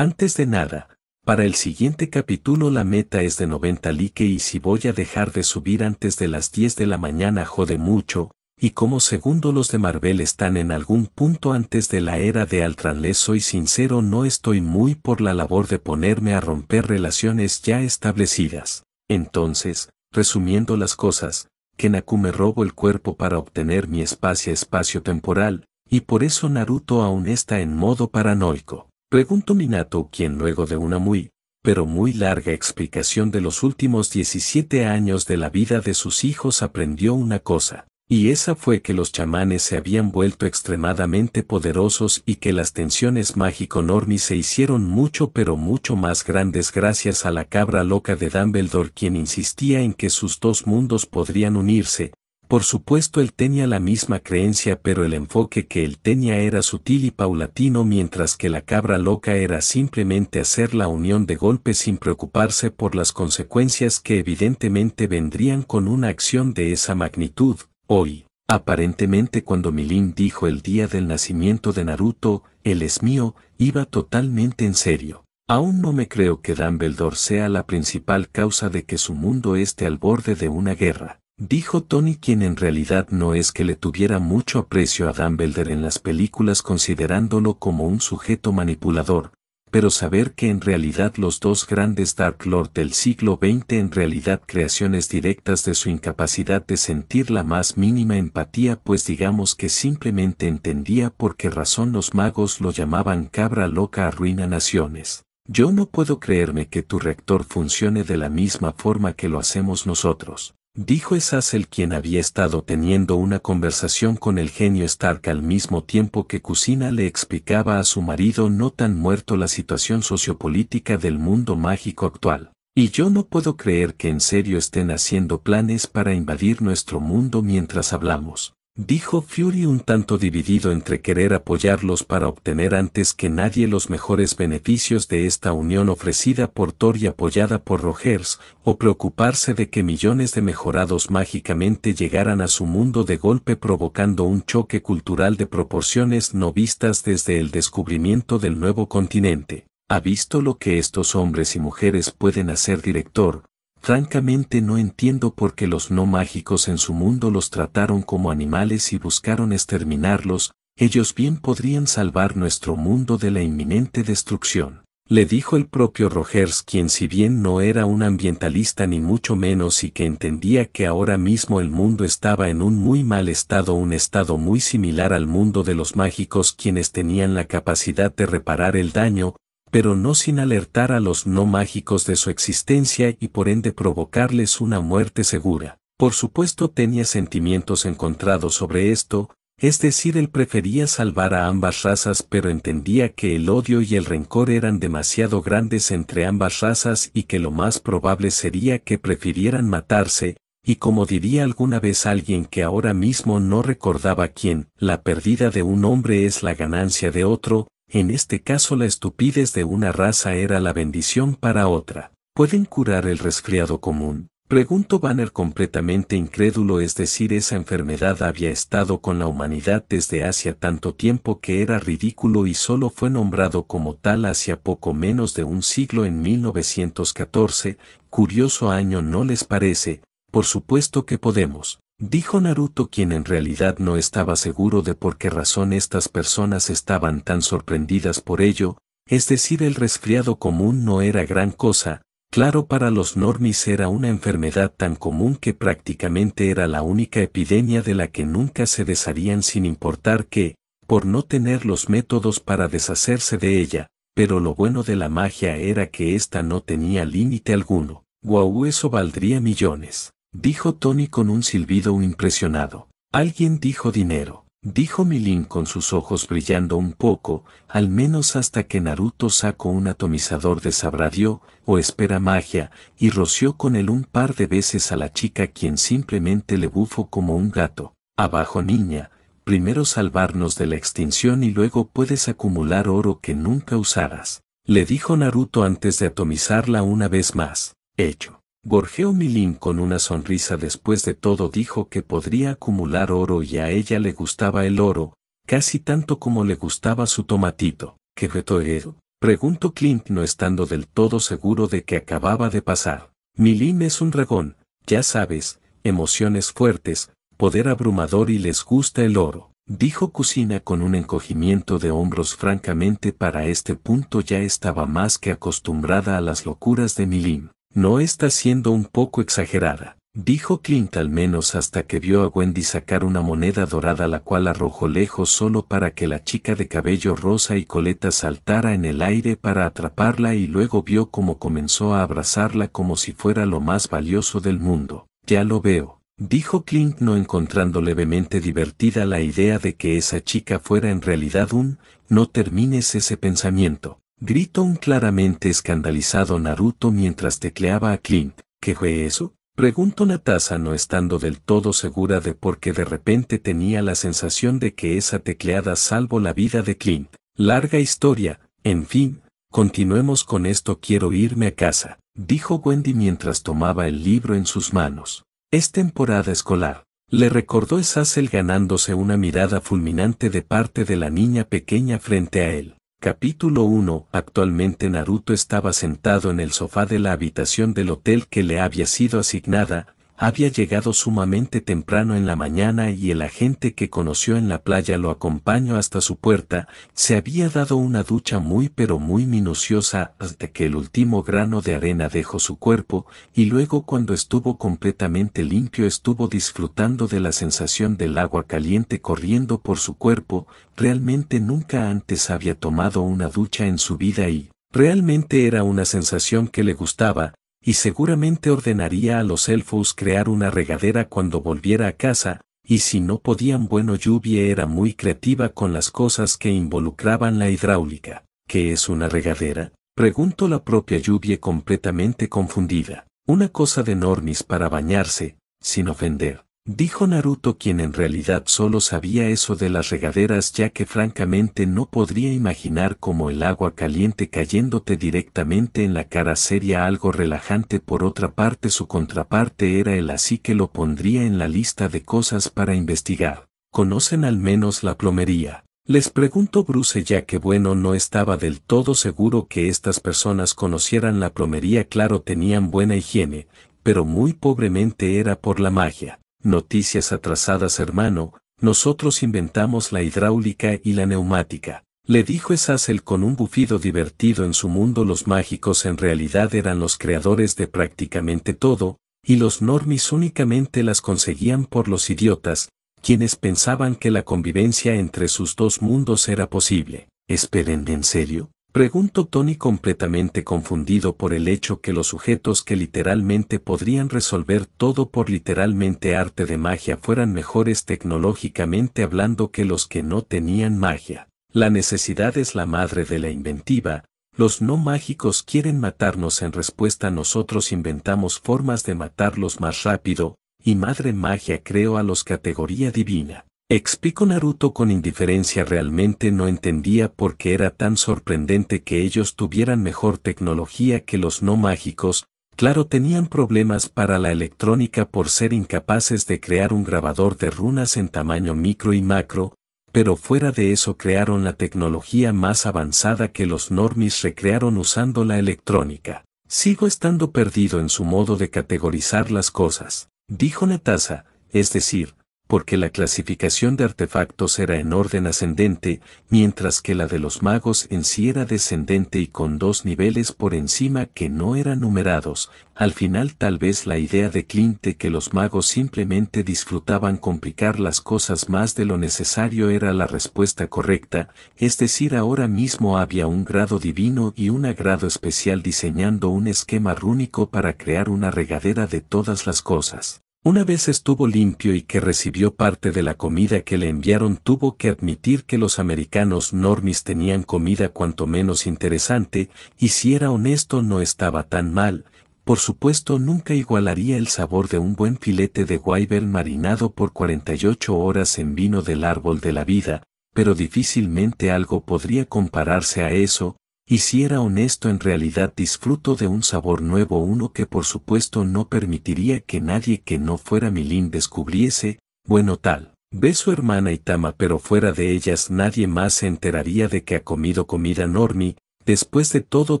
Antes de nada, para el siguiente capítulo la meta es de 90 like y si voy a dejar de subir antes de las 10 de la mañana jode mucho, y como segundo los de Marvel están en algún punto antes de la era de Altran soy sincero no estoy muy por la labor de ponerme a romper relaciones ya establecidas. Entonces, resumiendo las cosas, Kenaku me robo el cuerpo para obtener mi espacio espacio temporal, y por eso Naruto aún está en modo paranoico. Preguntó Minato, quien luego de una muy, pero muy larga explicación de los últimos 17 años de la vida de sus hijos aprendió una cosa, y esa fue que los chamanes se habían vuelto extremadamente poderosos y que las tensiones mágico-normi se hicieron mucho pero mucho más grandes gracias a la cabra loca de Dumbledore quien insistía en que sus dos mundos podrían unirse, por supuesto él tenía la misma creencia pero el enfoque que él tenía era sutil y paulatino mientras que la cabra loca era simplemente hacer la unión de golpes sin preocuparse por las consecuencias que evidentemente vendrían con una acción de esa magnitud. Hoy, aparentemente cuando Milin dijo el día del nacimiento de Naruto, él es mío, iba totalmente en serio. Aún no me creo que Dumbledore sea la principal causa de que su mundo esté al borde de una guerra. Dijo Tony quien en realidad no es que le tuviera mucho aprecio a Dumbledore en las películas considerándolo como un sujeto manipulador, pero saber que en realidad los dos grandes Dark Lord del siglo XX en realidad creaciones directas de su incapacidad de sentir la más mínima empatía pues digamos que simplemente entendía por qué razón los magos lo llamaban cabra loca arruina naciones. Yo no puedo creerme que tu reactor funcione de la misma forma que lo hacemos nosotros dijo el quien había estado teniendo una conversación con el genio Stark al mismo tiempo que Cusina le explicaba a su marido no tan muerto la situación sociopolítica del mundo mágico actual. Y yo no puedo creer que en serio estén haciendo planes para invadir nuestro mundo mientras hablamos. Dijo Fury un tanto dividido entre querer apoyarlos para obtener antes que nadie los mejores beneficios de esta unión ofrecida por Thor y apoyada por Rogers, o preocuparse de que millones de mejorados mágicamente llegaran a su mundo de golpe provocando un choque cultural de proporciones no vistas desde el descubrimiento del nuevo continente. ¿Ha visto lo que estos hombres y mujeres pueden hacer director? Francamente no entiendo por qué los no mágicos en su mundo los trataron como animales y buscaron exterminarlos, ellos bien podrían salvar nuestro mundo de la inminente destrucción. Le dijo el propio Rogers quien si bien no era un ambientalista ni mucho menos y que entendía que ahora mismo el mundo estaba en un muy mal estado, un estado muy similar al mundo de los mágicos quienes tenían la capacidad de reparar el daño, pero no sin alertar a los no mágicos de su existencia y por ende provocarles una muerte segura. Por supuesto tenía sentimientos encontrados sobre esto, es decir, él prefería salvar a ambas razas pero entendía que el odio y el rencor eran demasiado grandes entre ambas razas y que lo más probable sería que prefirieran matarse, y como diría alguna vez alguien que ahora mismo no recordaba quién, la pérdida de un hombre es la ganancia de otro, en este caso la estupidez de una raza era la bendición para otra. ¿Pueden curar el resfriado común? pregunto Banner completamente incrédulo, es decir, esa enfermedad había estado con la humanidad desde hacía tanto tiempo que era ridículo y solo fue nombrado como tal hacia poco menos de un siglo en 1914, curioso año no les parece, por supuesto que podemos Dijo Naruto quien en realidad no estaba seguro de por qué razón estas personas estaban tan sorprendidas por ello, es decir el resfriado común no era gran cosa, claro para los normis era una enfermedad tan común que prácticamente era la única epidemia de la que nunca se desharían sin importar que, por no tener los métodos para deshacerse de ella, pero lo bueno de la magia era que ésta no tenía límite alguno. Guau, eso valdría millones dijo Tony con un silbido impresionado. Alguien dijo dinero, dijo Milin con sus ojos brillando un poco, al menos hasta que Naruto sacó un atomizador de sabradio, o espera magia, y roció con él un par de veces a la chica quien simplemente le bufó como un gato. Abajo niña, primero salvarnos de la extinción y luego puedes acumular oro que nunca usarás. Le dijo Naruto antes de atomizarla una vez más. Hecho. Gorgeo Milín con una sonrisa después de todo dijo que podría acumular oro y a ella le gustaba el oro, casi tanto como le gustaba su tomatito. ¿Qué él? Preguntó Clint no estando del todo seguro de que acababa de pasar. Milín es un regón, ya sabes, emociones fuertes, poder abrumador y les gusta el oro. Dijo Cusina con un encogimiento de hombros francamente para este punto ya estaba más que acostumbrada a las locuras de Milim. No está siendo un poco exagerada, dijo Clint al menos hasta que vio a Wendy sacar una moneda dorada la cual arrojó lejos solo para que la chica de cabello rosa y coleta saltara en el aire para atraparla y luego vio cómo comenzó a abrazarla como si fuera lo más valioso del mundo. Ya lo veo, dijo Clint no encontrando levemente divertida la idea de que esa chica fuera en realidad un, no termines ese pensamiento. Gritó un claramente escandalizado Naruto mientras tecleaba a Clint. ¿Qué fue eso? Preguntó Natasa no estando del todo segura de por qué de repente tenía la sensación de que esa tecleada salvo la vida de Clint. Larga historia, en fin, continuemos con esto quiero irme a casa, dijo Wendy mientras tomaba el libro en sus manos. Es temporada escolar. Le recordó Sassel ganándose una mirada fulminante de parte de la niña pequeña frente a él. Capítulo 1. Actualmente Naruto estaba sentado en el sofá de la habitación del hotel que le había sido asignada, había llegado sumamente temprano en la mañana y el agente que conoció en la playa lo acompañó hasta su puerta, se había dado una ducha muy pero muy minuciosa hasta que el último grano de arena dejó su cuerpo, y luego cuando estuvo completamente limpio estuvo disfrutando de la sensación del agua caliente corriendo por su cuerpo, realmente nunca antes había tomado una ducha en su vida y, Realmente era una sensación que le gustaba, y seguramente ordenaría a los elfos crear una regadera cuando volviera a casa, y si no podían bueno Lluvia era muy creativa con las cosas que involucraban la hidráulica. ¿Qué es una regadera? Preguntó la propia Lluvia completamente confundida. Una cosa de Nornis para bañarse, sin ofender. Dijo Naruto quien en realidad solo sabía eso de las regaderas ya que francamente no podría imaginar cómo el agua caliente cayéndote directamente en la cara sería algo relajante por otra parte su contraparte era el así que lo pondría en la lista de cosas para investigar. ¿Conocen al menos la plomería? Les pregunto Bruce ya que bueno no estaba del todo seguro que estas personas conocieran la plomería claro tenían buena higiene, pero muy pobremente era por la magia. Noticias atrasadas hermano, nosotros inventamos la hidráulica y la neumática. Le dijo Sassel con un bufido divertido en su mundo los mágicos en realidad eran los creadores de prácticamente todo, y los normis únicamente las conseguían por los idiotas, quienes pensaban que la convivencia entre sus dos mundos era posible. Esperen, ¿en serio? Pregunto Tony completamente confundido por el hecho que los sujetos que literalmente podrían resolver todo por literalmente arte de magia fueran mejores tecnológicamente hablando que los que no tenían magia. La necesidad es la madre de la inventiva, los no mágicos quieren matarnos en respuesta nosotros inventamos formas de matarlos más rápido, y madre magia creo a los categoría divina. Explicó Naruto con indiferencia realmente no entendía por qué era tan sorprendente que ellos tuvieran mejor tecnología que los no mágicos, claro tenían problemas para la electrónica por ser incapaces de crear un grabador de runas en tamaño micro y macro, pero fuera de eso crearon la tecnología más avanzada que los normis recrearon usando la electrónica. Sigo estando perdido en su modo de categorizar las cosas, dijo Natasa, es decir, porque la clasificación de artefactos era en orden ascendente, mientras que la de los magos en sí era descendente y con dos niveles por encima que no eran numerados. Al final tal vez la idea de Clint de que los magos simplemente disfrutaban complicar las cosas más de lo necesario era la respuesta correcta, es decir, ahora mismo había un grado divino y un agrado especial diseñando un esquema rúnico para crear una regadera de todas las cosas. Una vez estuvo limpio y que recibió parte de la comida que le enviaron tuvo que admitir que los americanos normis tenían comida cuanto menos interesante, y si era honesto no estaba tan mal, por supuesto nunca igualaría el sabor de un buen filete de guayber marinado por 48 horas en vino del árbol de la vida, pero difícilmente algo podría compararse a eso, y si era honesto en realidad disfruto de un sabor nuevo uno que por supuesto no permitiría que nadie que no fuera Milín descubriese, bueno tal. Ve su hermana Itama pero fuera de ellas nadie más se enteraría de que ha comido comida normi, después de todo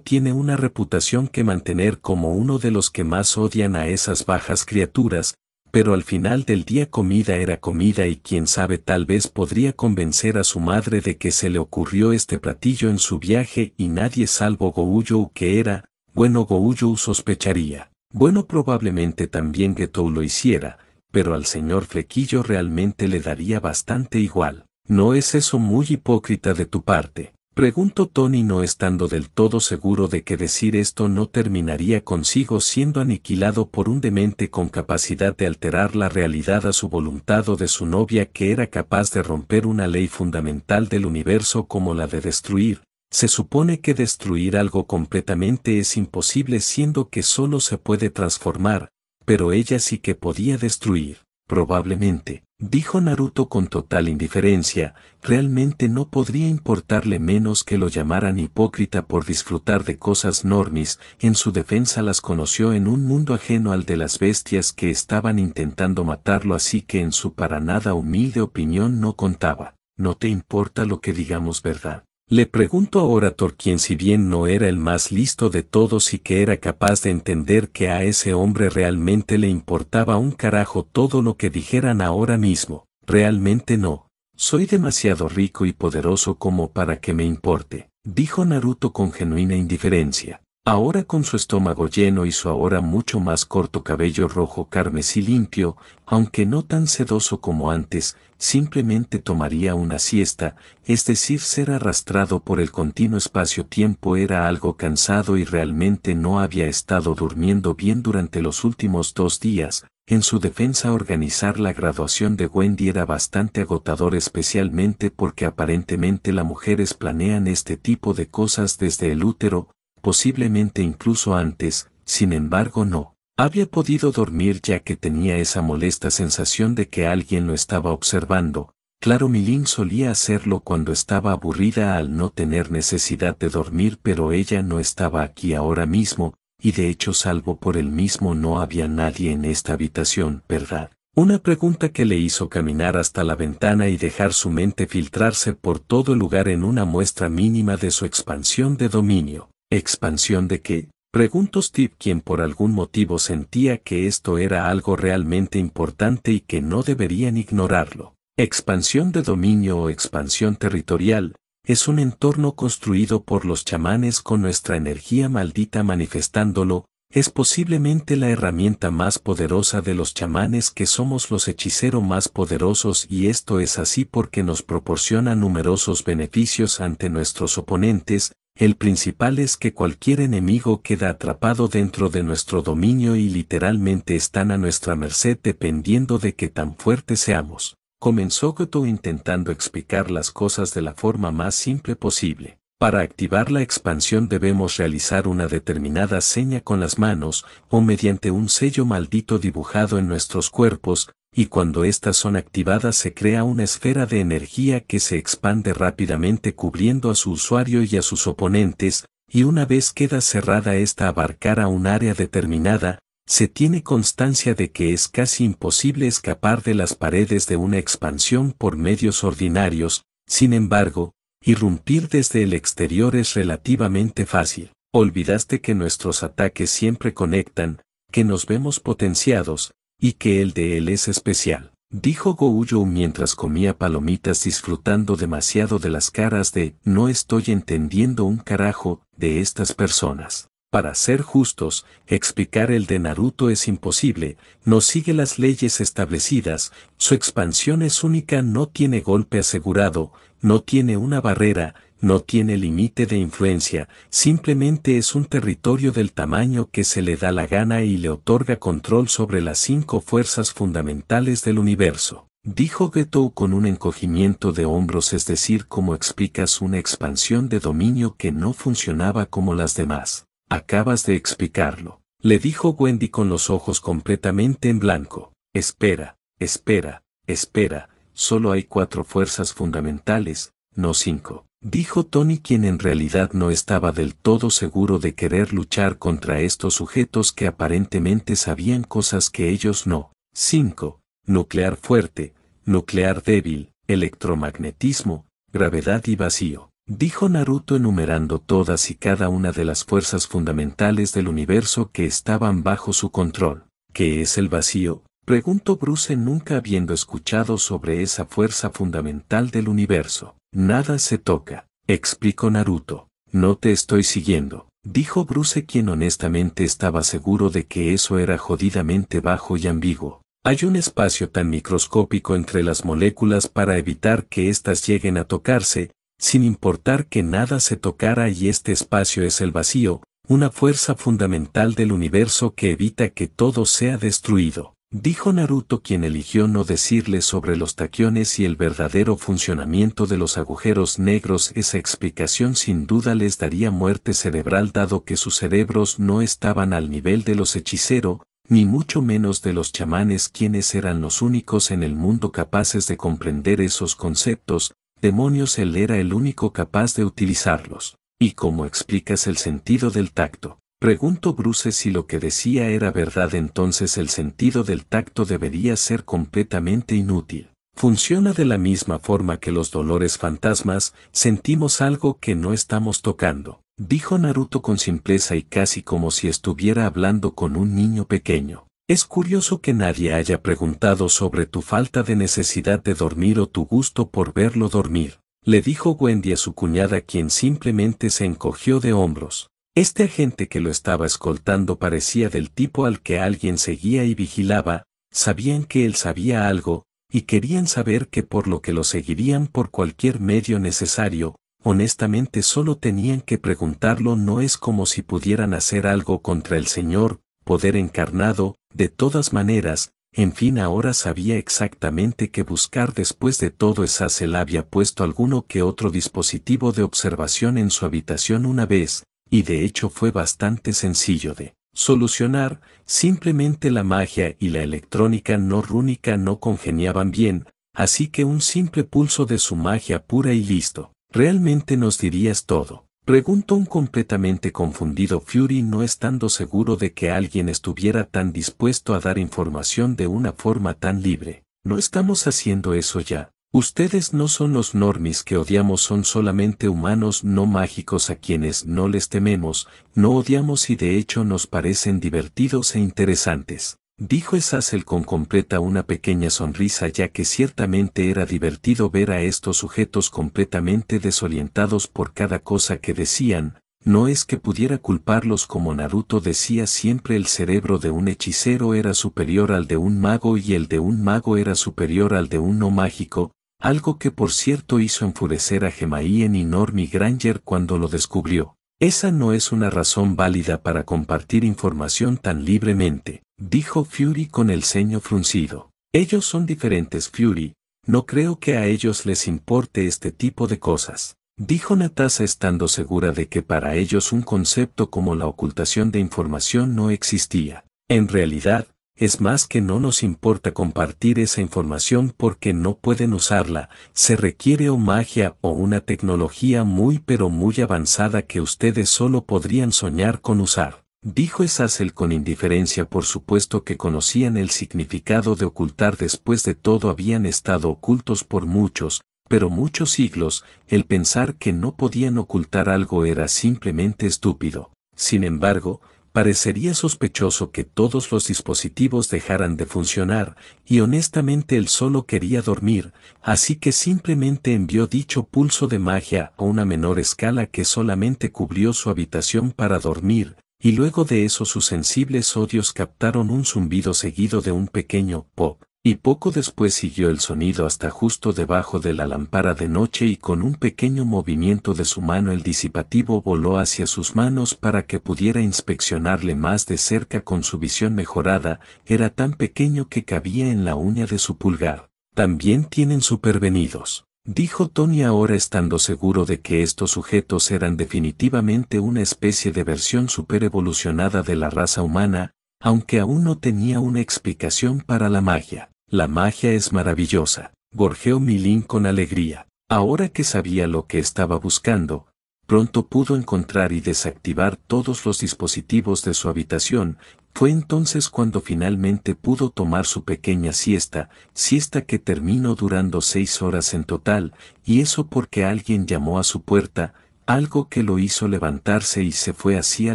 tiene una reputación que mantener como uno de los que más odian a esas bajas criaturas, pero al final del día comida era comida y quien sabe tal vez podría convencer a su madre de que se le ocurrió este platillo en su viaje y nadie salvo Gouyou que era, bueno Gouyou sospecharía. Bueno probablemente también Geto lo hiciera, pero al señor Flequillo realmente le daría bastante igual. ¿No es eso muy hipócrita de tu parte? Pregunto Tony no estando del todo seguro de que decir esto no terminaría consigo siendo aniquilado por un demente con capacidad de alterar la realidad a su voluntad o de su novia que era capaz de romper una ley fundamental del universo como la de destruir. Se supone que destruir algo completamente es imposible siendo que solo se puede transformar, pero ella sí que podía destruir, probablemente. Dijo Naruto con total indiferencia, realmente no podría importarle menos que lo llamaran hipócrita por disfrutar de cosas normis, en su defensa las conoció en un mundo ajeno al de las bestias que estaban intentando matarlo así que en su para nada humilde opinión no contaba, no te importa lo que digamos verdad. Le pregunto a Orator quien si bien no era el más listo de todos y que era capaz de entender que a ese hombre realmente le importaba un carajo todo lo que dijeran ahora mismo, realmente no, soy demasiado rico y poderoso como para que me importe, dijo Naruto con genuina indiferencia. Ahora con su estómago lleno y su ahora mucho más corto cabello rojo carmesí limpio, aunque no tan sedoso como antes, simplemente tomaría una siesta, es decir, ser arrastrado por el continuo espacio-tiempo era algo cansado y realmente no había estado durmiendo bien durante los últimos dos días. En su defensa organizar la graduación de Wendy era bastante agotador especialmente porque aparentemente las mujeres planean este tipo de cosas desde el útero, posiblemente incluso antes, sin embargo no. Había podido dormir ya que tenía esa molesta sensación de que alguien lo estaba observando. Claro, Milín solía hacerlo cuando estaba aburrida al no tener necesidad de dormir, pero ella no estaba aquí ahora mismo, y de hecho salvo por él mismo no había nadie en esta habitación, ¿verdad? Una pregunta que le hizo caminar hasta la ventana y dejar su mente filtrarse por todo lugar en una muestra mínima de su expansión de dominio. Expansión de qué? Preguntó Steve quien por algún motivo sentía que esto era algo realmente importante y que no deberían ignorarlo. Expansión de dominio o expansión territorial, es un entorno construido por los chamanes con nuestra energía maldita manifestándolo, es posiblemente la herramienta más poderosa de los chamanes que somos los hechiceros más poderosos y esto es así porque nos proporciona numerosos beneficios ante nuestros oponentes, el principal es que cualquier enemigo queda atrapado dentro de nuestro dominio y literalmente están a nuestra merced dependiendo de qué tan fuertes seamos. Comenzó Goto intentando explicar las cosas de la forma más simple posible. Para activar la expansión debemos realizar una determinada seña con las manos o mediante un sello maldito dibujado en nuestros cuerpos, y cuando éstas son activadas se crea una esfera de energía que se expande rápidamente cubriendo a su usuario y a sus oponentes, y una vez queda cerrada esta abarcar a un área determinada, se tiene constancia de que es casi imposible escapar de las paredes de una expansión por medios ordinarios, sin embargo, irrumpir desde el exterior es relativamente fácil. Olvidaste que nuestros ataques siempre conectan, que nos vemos potenciados, y que el de él es especial, dijo Goujo mientras comía palomitas disfrutando demasiado de las caras de no estoy entendiendo un carajo de estas personas. Para ser justos, explicar el de Naruto es imposible, no sigue las leyes establecidas, su expansión es única, no tiene golpe asegurado, no tiene una barrera, no tiene límite de influencia, simplemente es un territorio del tamaño que se le da la gana y le otorga control sobre las cinco fuerzas fundamentales del universo. Dijo Geto con un encogimiento de hombros, es decir, como explicas una expansión de dominio que no funcionaba como las demás. Acabas de explicarlo. Le dijo Wendy con los ojos completamente en blanco. Espera, espera, espera, solo hay cuatro fuerzas fundamentales, no cinco. Dijo Tony quien en realidad no estaba del todo seguro de querer luchar contra estos sujetos que aparentemente sabían cosas que ellos no. 5. Nuclear fuerte, nuclear débil, electromagnetismo, gravedad y vacío. Dijo Naruto enumerando todas y cada una de las fuerzas fundamentales del universo que estaban bajo su control, ¿Qué es el vacío, Preguntó Bruce nunca habiendo escuchado sobre esa fuerza fundamental del universo. Nada se toca, explicó Naruto. No te estoy siguiendo, dijo Bruce quien honestamente estaba seguro de que eso era jodidamente bajo y ambiguo. Hay un espacio tan microscópico entre las moléculas para evitar que éstas lleguen a tocarse, sin importar que nada se tocara y este espacio es el vacío, una fuerza fundamental del universo que evita que todo sea destruido. Dijo Naruto quien eligió no decirle sobre los taquiones y el verdadero funcionamiento de los agujeros negros. Esa explicación sin duda les daría muerte cerebral dado que sus cerebros no estaban al nivel de los hechiceros, ni mucho menos de los chamanes quienes eran los únicos en el mundo capaces de comprender esos conceptos, demonios él era el único capaz de utilizarlos. ¿Y cómo explicas el sentido del tacto? Pregunto Bruce si lo que decía era verdad entonces el sentido del tacto debería ser completamente inútil. Funciona de la misma forma que los dolores fantasmas, sentimos algo que no estamos tocando, dijo Naruto con simpleza y casi como si estuviera hablando con un niño pequeño. Es curioso que nadie haya preguntado sobre tu falta de necesidad de dormir o tu gusto por verlo dormir, le dijo Wendy a su cuñada quien simplemente se encogió de hombros. Este agente que lo estaba escoltando parecía del tipo al que alguien seguía y vigilaba, sabían que él sabía algo, y querían saber que por lo que lo seguirían por cualquier medio necesario, honestamente solo tenían que preguntarlo no es como si pudieran hacer algo contra el Señor, poder encarnado, de todas maneras, en fin ahora sabía exactamente qué buscar después de todo esa se había puesto alguno que otro dispositivo de observación en su habitación una vez, y de hecho fue bastante sencillo de solucionar, simplemente la magia y la electrónica no rúnica no congeniaban bien, así que un simple pulso de su magia pura y listo. ¿Realmente nos dirías todo? Preguntó un completamente confundido Fury no estando seguro de que alguien estuviera tan dispuesto a dar información de una forma tan libre. ¿No estamos haciendo eso ya? Ustedes no son los normis que odiamos, son solamente humanos no mágicos a quienes no les tememos, no odiamos y de hecho nos parecen divertidos e interesantes. Dijo Sassel con completa una pequeña sonrisa ya que ciertamente era divertido ver a estos sujetos completamente desorientados por cada cosa que decían, no es que pudiera culparlos como Naruto decía siempre el cerebro de un hechicero era superior al de un mago y el de un mago era superior al de un no mágico, algo que por cierto hizo enfurecer a Gemaí en Inormi Granger cuando lo descubrió. Esa no es una razón válida para compartir información tan libremente, dijo Fury con el ceño fruncido. Ellos son diferentes, Fury, no creo que a ellos les importe este tipo de cosas. Dijo Natasha estando segura de que para ellos un concepto como la ocultación de información no existía. En realidad, es más que no nos importa compartir esa información porque no pueden usarla, se requiere o magia o una tecnología muy pero muy avanzada que ustedes solo podrían soñar con usar. Dijo Sassel con indiferencia por supuesto que conocían el significado de ocultar después de todo habían estado ocultos por muchos, pero muchos siglos, el pensar que no podían ocultar algo era simplemente estúpido. Sin embargo, parecería sospechoso que todos los dispositivos dejaran de funcionar, y honestamente él solo quería dormir, así que simplemente envió dicho pulso de magia a una menor escala que solamente cubrió su habitación para dormir, y luego de eso sus sensibles odios captaron un zumbido seguido de un pequeño pop, y poco después siguió el sonido hasta justo debajo de la lámpara de noche y con un pequeño movimiento de su mano el disipativo voló hacia sus manos para que pudiera inspeccionarle más de cerca con su visión mejorada, era tan pequeño que cabía en la uña de su pulgar. También tienen supervenidos. Dijo Tony ahora estando seguro de que estos sujetos eran definitivamente una especie de versión superevolucionada de la raza humana, aunque aún no tenía una explicación para la magia. La magia es maravillosa, gorjeó Milín con alegría. Ahora que sabía lo que estaba buscando, pronto pudo encontrar y desactivar todos los dispositivos de su habitación, fue entonces cuando finalmente pudo tomar su pequeña siesta, siesta que terminó durando seis horas en total, y eso porque alguien llamó a su puerta, algo que lo hizo levantarse y se fue a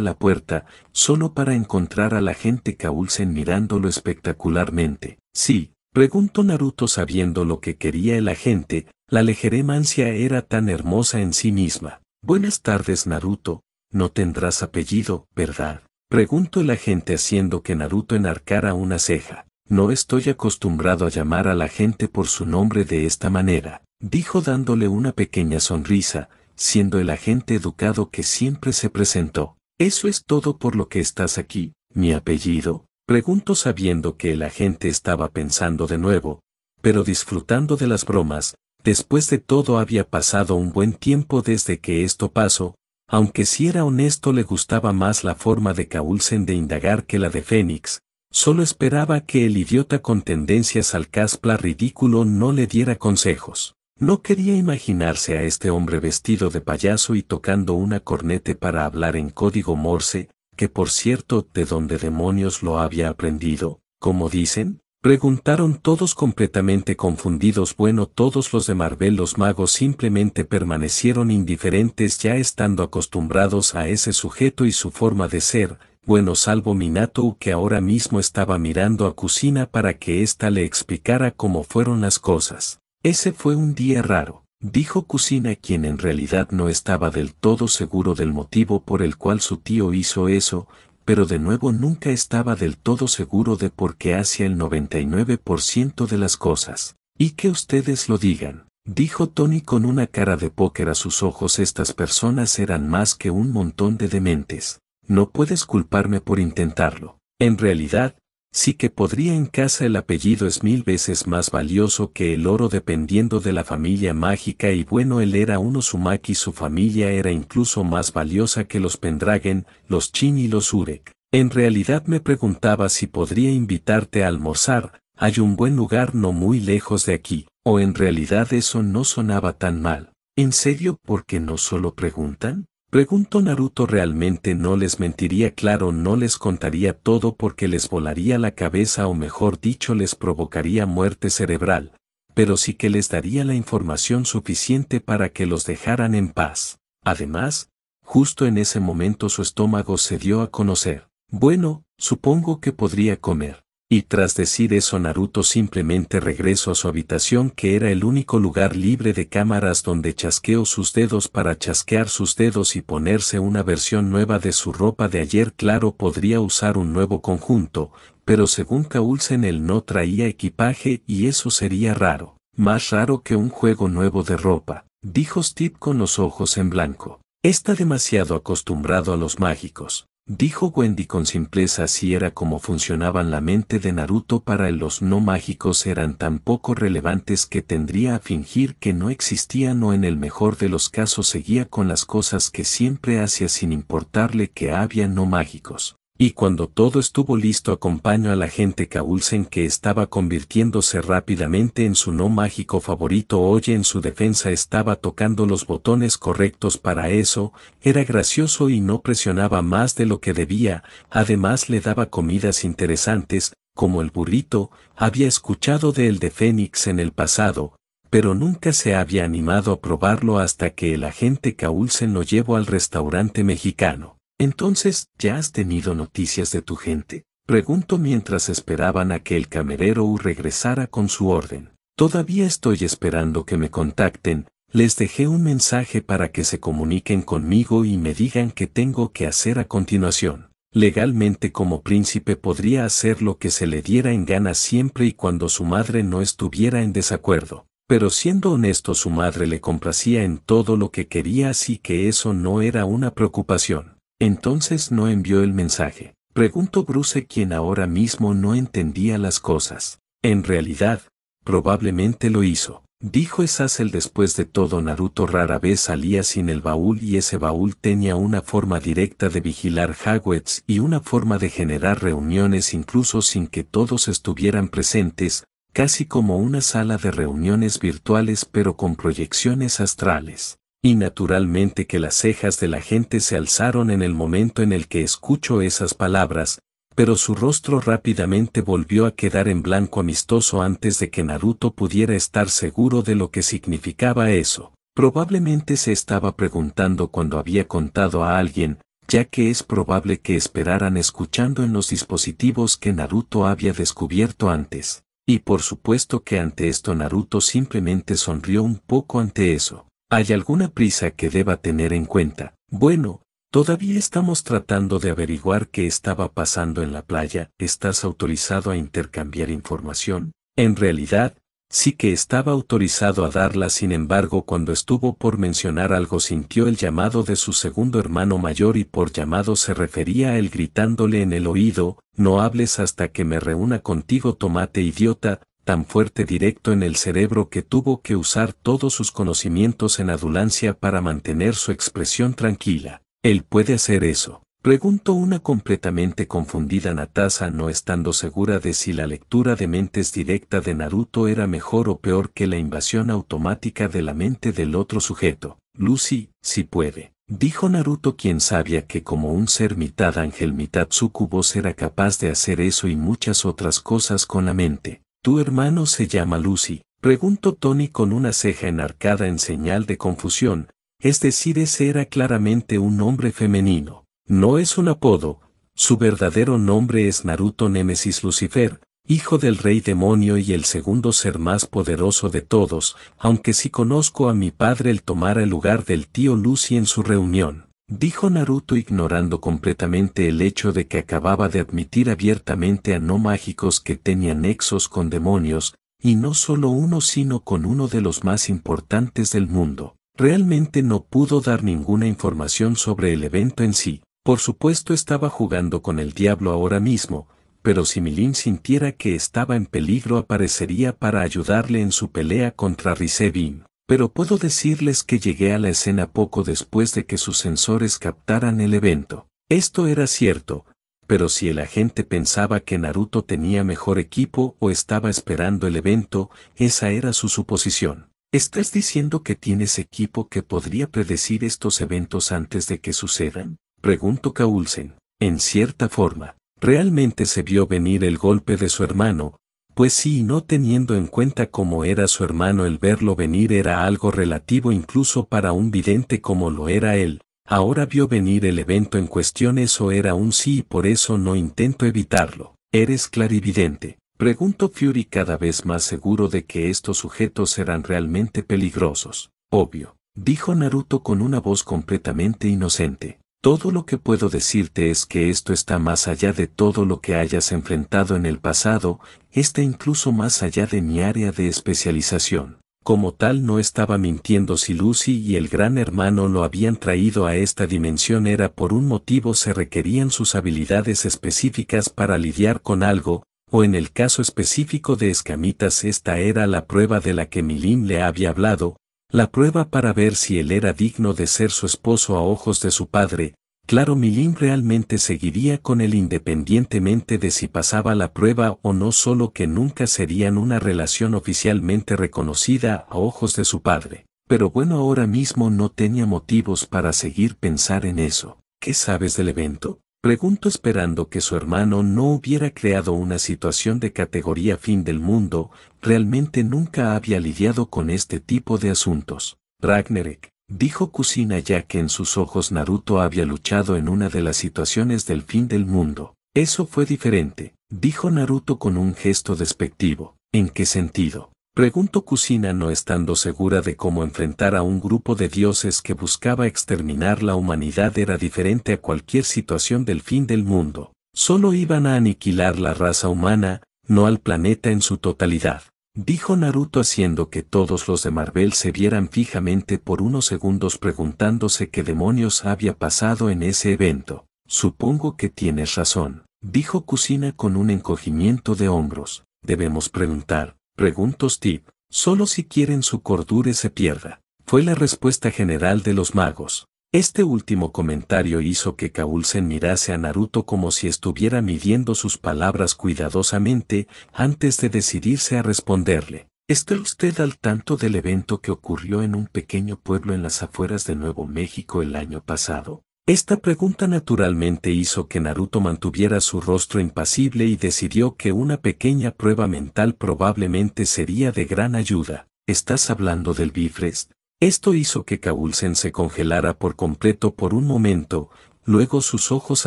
la puerta, solo para encontrar a la gente Caulsen mirándolo espectacularmente. Sí, Preguntó Naruto sabiendo lo que quería el agente, la legeremancia era tan hermosa en sí misma. Buenas tardes Naruto, no tendrás apellido, ¿verdad? Preguntó el agente haciendo que Naruto enarcara una ceja. No estoy acostumbrado a llamar a la gente por su nombre de esta manera, dijo dándole una pequeña sonrisa, siendo el agente educado que siempre se presentó. Eso es todo por lo que estás aquí, mi apellido, Pregunto sabiendo que el agente estaba pensando de nuevo, pero disfrutando de las bromas, después de todo había pasado un buen tiempo desde que esto pasó, aunque si era honesto le gustaba más la forma de Caulsen de indagar que la de Fénix, solo esperaba que el idiota con tendencias al caspla ridículo no le diera consejos. No quería imaginarse a este hombre vestido de payaso y tocando una cornete para hablar en código morse, que por cierto, ¿de dónde demonios lo había aprendido? ¿Cómo dicen? Preguntaron todos completamente confundidos. Bueno, todos los de Marvel, los magos simplemente permanecieron indiferentes ya estando acostumbrados a ese sujeto y su forma de ser, bueno salvo Minato que ahora mismo estaba mirando a Kusina para que ésta le explicara cómo fueron las cosas. Ese fue un día raro dijo Cusina quien en realidad no estaba del todo seguro del motivo por el cual su tío hizo eso, pero de nuevo nunca estaba del todo seguro de por qué hacía el 99% de las cosas. Y que ustedes lo digan, dijo Tony con una cara de póker a sus ojos estas personas eran más que un montón de dementes. No puedes culparme por intentarlo. En realidad, sí que podría en casa el apellido es mil veces más valioso que el oro dependiendo de la familia mágica y bueno él era uno Sumaki su familia era incluso más valiosa que los Pendragon, los Chin y los Urek. En realidad me preguntaba si podría invitarte a almorzar, hay un buen lugar no muy lejos de aquí, o en realidad eso no sonaba tan mal. ¿En serio por qué no solo preguntan? Pregunto Naruto realmente no les mentiría claro no les contaría todo porque les volaría la cabeza o mejor dicho les provocaría muerte cerebral, pero sí que les daría la información suficiente para que los dejaran en paz. Además, justo en ese momento su estómago se dio a conocer. Bueno, supongo que podría comer. Y tras decir eso Naruto simplemente regresó a su habitación que era el único lugar libre de cámaras donde chasqueó sus dedos para chasquear sus dedos y ponerse una versión nueva de su ropa de ayer. Claro podría usar un nuevo conjunto, pero según Kaulsen él no traía equipaje y eso sería raro. Más raro que un juego nuevo de ropa, dijo Steve con los ojos en blanco. Está demasiado acostumbrado a los mágicos. Dijo Wendy con simpleza si era como funcionaban la mente de Naruto para los no mágicos eran tan poco relevantes que tendría a fingir que no existían o en el mejor de los casos seguía con las cosas que siempre hacía sin importarle que había no mágicos. Y cuando todo estuvo listo acompaño a la gente Kaulsen que estaba convirtiéndose rápidamente en su no mágico favorito Oye en su defensa estaba tocando los botones correctos para eso, era gracioso y no presionaba más de lo que debía, además le daba comidas interesantes, como el burrito, había escuchado de el de Fénix en el pasado, pero nunca se había animado a probarlo hasta que el agente Kaulsen lo llevó al restaurante mexicano. Entonces, ¿ya has tenido noticias de tu gente? Pregunto mientras esperaban a que el camerero regresara con su orden. Todavía estoy esperando que me contacten, les dejé un mensaje para que se comuniquen conmigo y me digan qué tengo que hacer a continuación. Legalmente como príncipe podría hacer lo que se le diera en gana siempre y cuando su madre no estuviera en desacuerdo. Pero siendo honesto su madre le complacía en todo lo que quería así que eso no era una preocupación. Entonces no envió el mensaje. Preguntó Bruce quien ahora mismo no entendía las cosas. En realidad, probablemente lo hizo. Dijo el después de todo Naruto rara vez salía sin el baúl y ese baúl tenía una forma directa de vigilar Hagwets y una forma de generar reuniones incluso sin que todos estuvieran presentes, casi como una sala de reuniones virtuales pero con proyecciones astrales. Y naturalmente que las cejas de la gente se alzaron en el momento en el que escucho esas palabras, pero su rostro rápidamente volvió a quedar en blanco amistoso antes de que Naruto pudiera estar seguro de lo que significaba eso. Probablemente se estaba preguntando cuando había contado a alguien, ya que es probable que esperaran escuchando en los dispositivos que Naruto había descubierto antes. Y por supuesto que ante esto Naruto simplemente sonrió un poco ante eso. ¿Hay alguna prisa que deba tener en cuenta? Bueno, todavía estamos tratando de averiguar qué estaba pasando en la playa. ¿Estás autorizado a intercambiar información? En realidad, sí que estaba autorizado a darla, sin embargo, cuando estuvo por mencionar algo sintió el llamado de su segundo hermano mayor y por llamado se refería a él gritándole en el oído, no hables hasta que me reúna contigo tomate idiota, tan fuerte directo en el cerebro que tuvo que usar todos sus conocimientos en adulancia para mantener su expresión tranquila. Él puede hacer eso. Preguntó una completamente confundida Natasa no estando segura de si la lectura de mentes directa de Naruto era mejor o peor que la invasión automática de la mente del otro sujeto. Lucy, si puede. Dijo Naruto quien sabía que como un ser mitad ángel mitad sucubos era capaz de hacer eso y muchas otras cosas con la mente. ¿Tu hermano se llama Lucy? Preguntó Tony con una ceja enarcada en señal de confusión, es decir, ese era claramente un hombre femenino. No es un apodo, su verdadero nombre es Naruto Nemesis Lucifer, hijo del rey demonio y el segundo ser más poderoso de todos, aunque si conozco a mi padre el tomara el lugar del tío Lucy en su reunión. Dijo Naruto ignorando completamente el hecho de que acababa de admitir abiertamente a no mágicos que tenían nexos con demonios, y no solo uno sino con uno de los más importantes del mundo. Realmente no pudo dar ninguna información sobre el evento en sí. Por supuesto estaba jugando con el diablo ahora mismo, pero si Milin sintiera que estaba en peligro aparecería para ayudarle en su pelea contra Risebin. Pero puedo decirles que llegué a la escena poco después de que sus sensores captaran el evento. Esto era cierto, pero si el agente pensaba que Naruto tenía mejor equipo o estaba esperando el evento, esa era su suposición. ¿Estás diciendo que tienes equipo que podría predecir estos eventos antes de que sucedan? Preguntó Kaulsen. En cierta forma, realmente se vio venir el golpe de su hermano, pues sí y no teniendo en cuenta cómo era su hermano el verlo venir era algo relativo incluso para un vidente como lo era él, ahora vio venir el evento en cuestión eso era un sí y por eso no intento evitarlo, eres clarividente, preguntó Fury cada vez más seguro de que estos sujetos eran realmente peligrosos, obvio, dijo Naruto con una voz completamente inocente. Todo lo que puedo decirte es que esto está más allá de todo lo que hayas enfrentado en el pasado, está incluso más allá de mi área de especialización. Como tal no estaba mintiendo si Lucy y el gran hermano lo habían traído a esta dimensión era por un motivo se requerían sus habilidades específicas para lidiar con algo, o en el caso específico de escamitas esta era la prueba de la que Milim le había hablado, la prueba para ver si él era digno de ser su esposo a ojos de su padre, claro Millín realmente seguiría con él independientemente de si pasaba la prueba o no solo que nunca serían una relación oficialmente reconocida a ojos de su padre. Pero bueno ahora mismo no tenía motivos para seguir pensar en eso. ¿Qué sabes del evento? Pregunto esperando que su hermano no hubiera creado una situación de categoría fin del mundo, realmente nunca había lidiado con este tipo de asuntos. Ragnarek, dijo Kusina ya que en sus ojos Naruto había luchado en una de las situaciones del fin del mundo. Eso fue diferente, dijo Naruto con un gesto despectivo. ¿En qué sentido? Pregunto Kusina no estando segura de cómo enfrentar a un grupo de dioses que buscaba exterminar la humanidad era diferente a cualquier situación del fin del mundo. Solo iban a aniquilar la raza humana, no al planeta en su totalidad. Dijo Naruto haciendo que todos los de Marvel se vieran fijamente por unos segundos preguntándose qué demonios había pasado en ese evento. Supongo que tienes razón, dijo Kusina con un encogimiento de hombros. Debemos preguntar, Preguntó Steve. Solo si quieren su cordura se pierda. Fue la respuesta general de los magos. Este último comentario hizo que Kaulsen mirase a Naruto como si estuviera midiendo sus palabras cuidadosamente antes de decidirse a responderle. ¿Está usted al tanto del evento que ocurrió en un pequeño pueblo en las afueras de Nuevo México el año pasado? Esta pregunta naturalmente hizo que Naruto mantuviera su rostro impasible y decidió que una pequeña prueba mental probablemente sería de gran ayuda. ¿Estás hablando del Bifrest? Esto hizo que Kaulsen se congelara por completo por un momento, luego sus ojos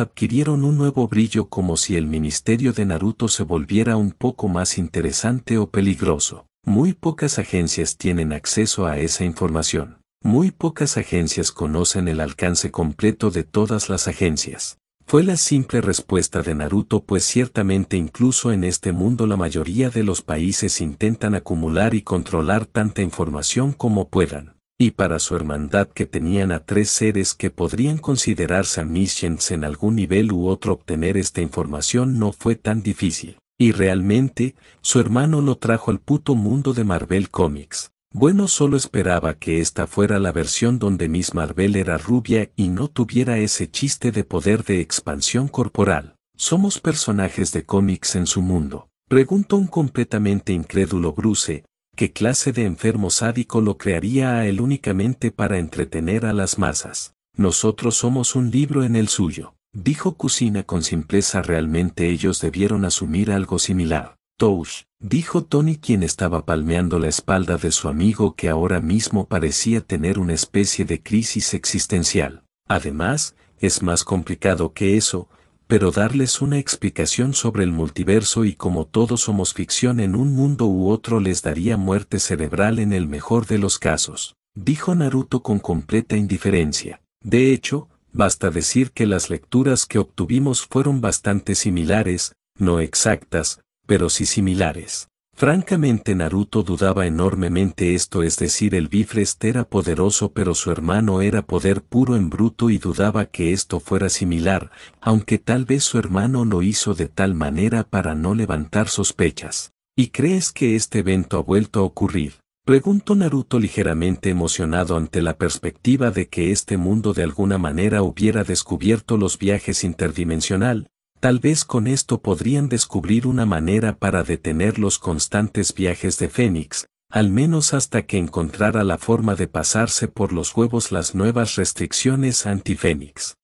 adquirieron un nuevo brillo como si el ministerio de Naruto se volviera un poco más interesante o peligroso. Muy pocas agencias tienen acceso a esa información. Muy pocas agencias conocen el alcance completo de todas las agencias. Fue la simple respuesta de Naruto pues ciertamente incluso en este mundo la mayoría de los países intentan acumular y controlar tanta información como puedan. Y para su hermandad que tenían a tres seres que podrían considerarse omniscientes en algún nivel u otro obtener esta información no fue tan difícil. Y realmente, su hermano lo trajo al puto mundo de Marvel Comics. Bueno solo esperaba que esta fuera la versión donde Miss Marvel era rubia y no tuviera ese chiste de poder de expansión corporal. Somos personajes de cómics en su mundo. Preguntó un completamente incrédulo Bruce, ¿qué clase de enfermo sádico lo crearía a él únicamente para entretener a las masas? Nosotros somos un libro en el suyo, dijo Cusina con simpleza realmente ellos debieron asumir algo similar. Touch, dijo Tony quien estaba palmeando la espalda de su amigo que ahora mismo parecía tener una especie de crisis existencial. Además, es más complicado que eso, pero darles una explicación sobre el multiverso y como todos somos ficción en un mundo u otro les daría muerte cerebral en el mejor de los casos, dijo Naruto con completa indiferencia. De hecho, basta decir que las lecturas que obtuvimos fueron bastante similares, no exactas, pero sí similares. Francamente Naruto dudaba enormemente esto es decir el Bifrest era poderoso pero su hermano era poder puro en bruto y dudaba que esto fuera similar, aunque tal vez su hermano lo hizo de tal manera para no levantar sospechas. ¿Y crees que este evento ha vuelto a ocurrir? Preguntó Naruto ligeramente emocionado ante la perspectiva de que este mundo de alguna manera hubiera descubierto los viajes interdimensional, Tal vez con esto podrían descubrir una manera para detener los constantes viajes de Fénix, al menos hasta que encontrara la forma de pasarse por los huevos las nuevas restricciones anti-Fénix.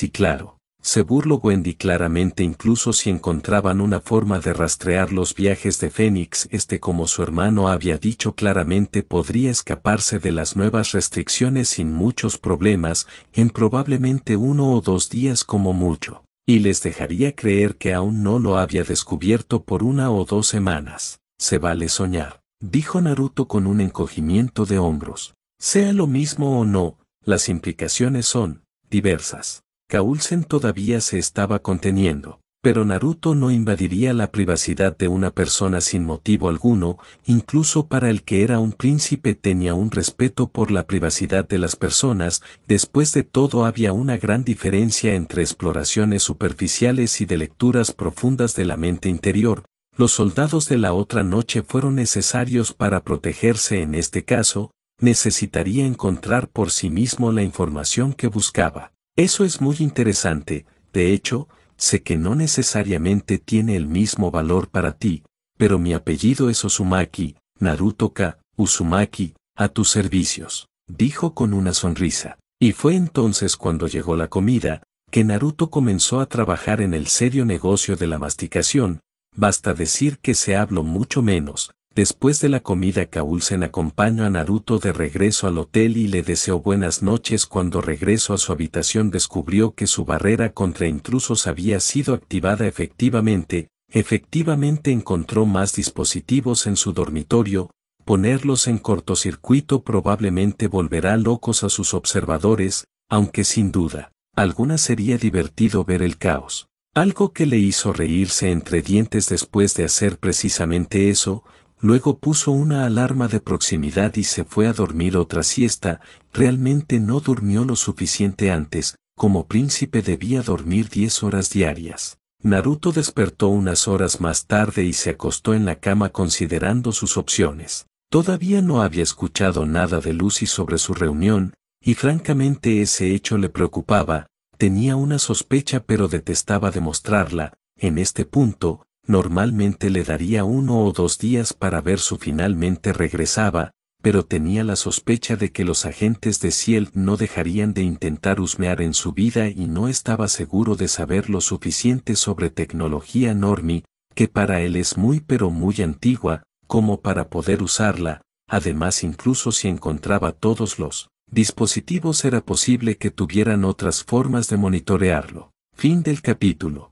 y claro. Se burló Wendy claramente incluso si encontraban una forma de rastrear los viajes de Fénix, este como su hermano había dicho claramente podría escaparse de las nuevas restricciones sin muchos problemas, en probablemente uno o dos días como mucho y les dejaría creer que aún no lo había descubierto por una o dos semanas. Se vale soñar, dijo Naruto con un encogimiento de hombros. Sea lo mismo o no, las implicaciones son diversas. Kaulsen todavía se estaba conteniendo. Pero Naruto no invadiría la privacidad de una persona sin motivo alguno, incluso para el que era un príncipe tenía un respeto por la privacidad de las personas, después de todo había una gran diferencia entre exploraciones superficiales y de lecturas profundas de la mente interior. Los soldados de la otra noche fueron necesarios para protegerse en este caso, necesitaría encontrar por sí mismo la información que buscaba. Eso es muy interesante, de hecho, sé que no necesariamente tiene el mismo valor para ti, pero mi apellido es Osumaki, Naruto-ka, Uzumaki, a tus servicios, dijo con una sonrisa. Y fue entonces cuando llegó la comida, que Naruto comenzó a trabajar en el serio negocio de la masticación, basta decir que se habló mucho menos, Después de la comida Kaulsen acompaña a Naruto de regreso al hotel y le deseó buenas noches cuando regresó a su habitación descubrió que su barrera contra intrusos había sido activada efectivamente, efectivamente encontró más dispositivos en su dormitorio, ponerlos en cortocircuito probablemente volverá locos a sus observadores, aunque sin duda, alguna sería divertido ver el caos. Algo que le hizo reírse entre dientes después de hacer precisamente eso, Luego puso una alarma de proximidad y se fue a dormir otra siesta, realmente no durmió lo suficiente antes, como príncipe debía dormir diez horas diarias. Naruto despertó unas horas más tarde y se acostó en la cama considerando sus opciones. Todavía no había escuchado nada de Lucy sobre su reunión, y francamente ese hecho le preocupaba, tenía una sospecha pero detestaba demostrarla, en este punto, normalmente le daría uno o dos días para ver si finalmente regresaba, pero tenía la sospecha de que los agentes de Ciel no dejarían de intentar husmear en su vida y no estaba seguro de saber lo suficiente sobre tecnología Normi, que para él es muy pero muy antigua, como para poder usarla, además incluso si encontraba todos los dispositivos era posible que tuvieran otras formas de monitorearlo. Fin del capítulo.